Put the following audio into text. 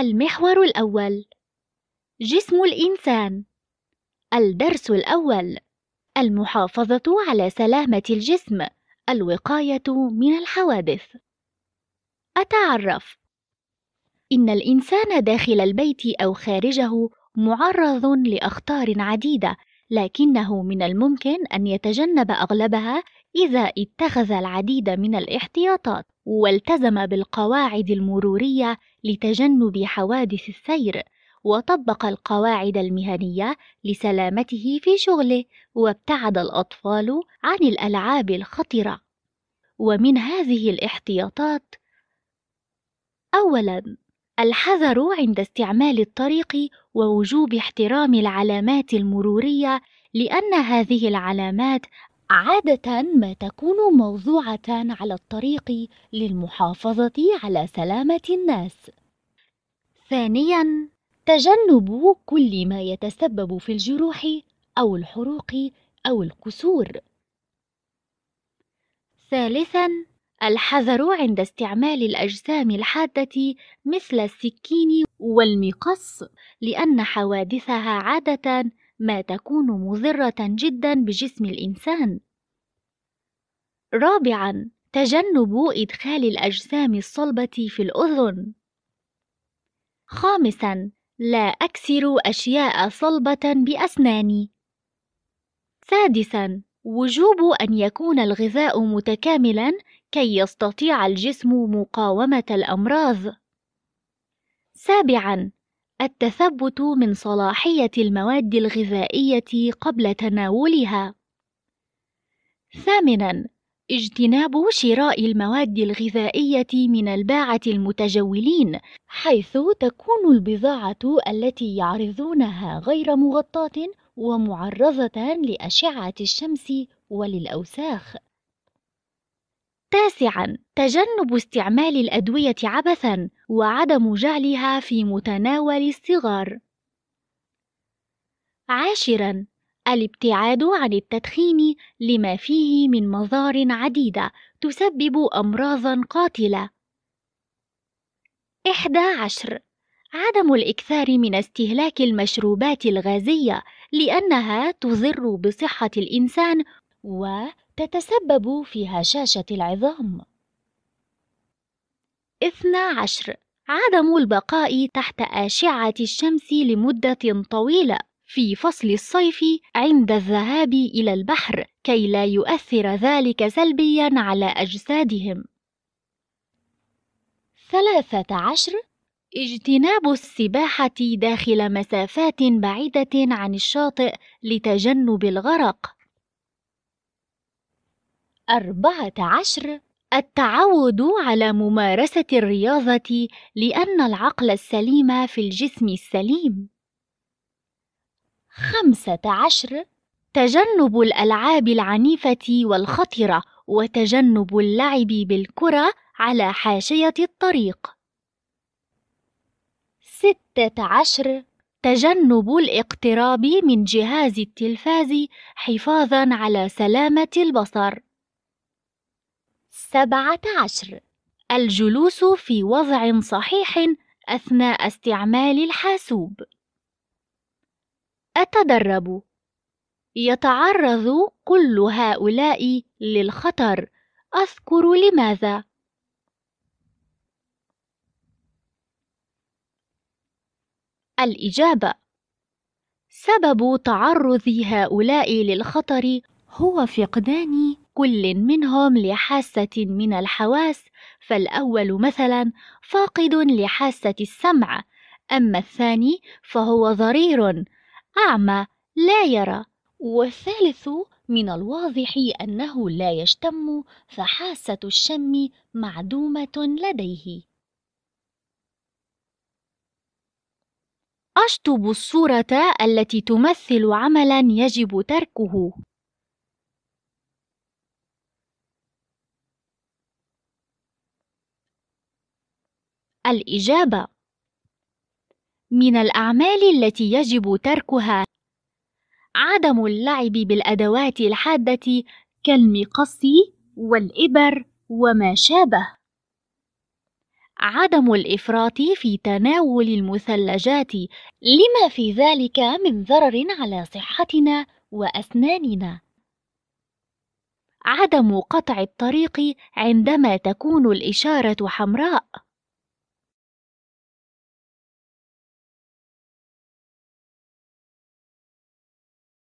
المحور الأول جسم الإنسان الدرس الأول المحافظة على سلامة الجسم الوقاية من الحوادث أتعرف إن الإنسان داخل البيت أو خارجه معرض لأخطار عديدة لكنه من الممكن أن يتجنب أغلبها إذا اتخذ العديد من الاحتياطات والتزم بالقواعد المرورية لتجنب حوادث السير وطبق القواعد المهنية لسلامته في شغله وابتعد الأطفال عن الألعاب الخطرة ومن هذه الاحتياطات أولاً الحذر عند استعمال الطريق ووجوب احترام العلامات المروريه لان هذه العلامات عاده ما تكون موضوعه على الطريق للمحافظه على سلامه الناس ثانيا تجنب كل ما يتسبب في الجروح او الحروق او الكسور ثالثا الحذر عند استعمال الأجسام الحادة مثل السكين والمقص لأن حوادثها عادة ما تكون مضرة جدا بجسم الإنسان. رابعا تجنب إدخال الأجسام الصلبة في الأذن. خامسا لا أكسر أشياء صلبة بأسناني. سادسا وجوب أن يكون الغذاء متكاملا كي يستطيع الجسم مقاومة الأمراض. سابعاً: التثبت من صلاحية المواد الغذائية قبل تناولها. ثامناً: اجتناب شراء المواد الغذائية من الباعة المتجولين، حيث تكون البضاعة التي يعرضونها غير مغطاة ومعرضة لأشعة الشمس وللأوساخ. تاسعا تجنب استعمال الادويه عبثا وعدم جعلها في متناول الصغار عاشرا الابتعاد عن التدخين لما فيه من مضار عديده تسبب امراضا قاتله احدى عشر عدم الاكثار من استهلاك المشروبات الغازيه لانها تضر بصحه الانسان و تتسبب في هشاشة العظام. 12 عدم البقاء تحت أشعة الشمس لمدة طويلة في فصل الصيف عند الذهاب إلى البحر كي لا يؤثر ذلك سلبيا على أجسادهم. 13 اجتناب السباحة داخل مسافات بعيدة عن الشاطئ لتجنب الغرق أربعة عشر التعود على ممارسة الرياضة لأن العقل السليم في الجسم السليم. خمسة عشر تجنب الألعاب العنيفة والخطرة وتجنب اللعب بالكرة على حاشية الطريق. ستة عشر تجنب الاقتراب من جهاز التلفاز حفاظًا على سلامة البصر. السبعة عشر الجلوس في وضع صحيح أثناء استعمال الحاسوب أتدرب يتعرض كل هؤلاء للخطر أذكر لماذا الإجابة سبب تعرض هؤلاء للخطر هو فقداني كل منهم لحاسة من الحواس فالأول مثلا فاقد لحاسة السمع أما الثاني فهو ضرير أعمى لا يرى والثالث من الواضح أنه لا يشتم فحاسة الشم معدومة لديه أشطب الصورة التي تمثل عملا يجب تركه الإجابة من الأعمال التي يجب تركها عدم اللعب بالأدوات الحادة كالمقص والإبر وما شابه عدم الإفراط في تناول المثلجات لما في ذلك من ضرر على صحتنا وأسناننا عدم قطع الطريق عندما تكون الإشارة حمراء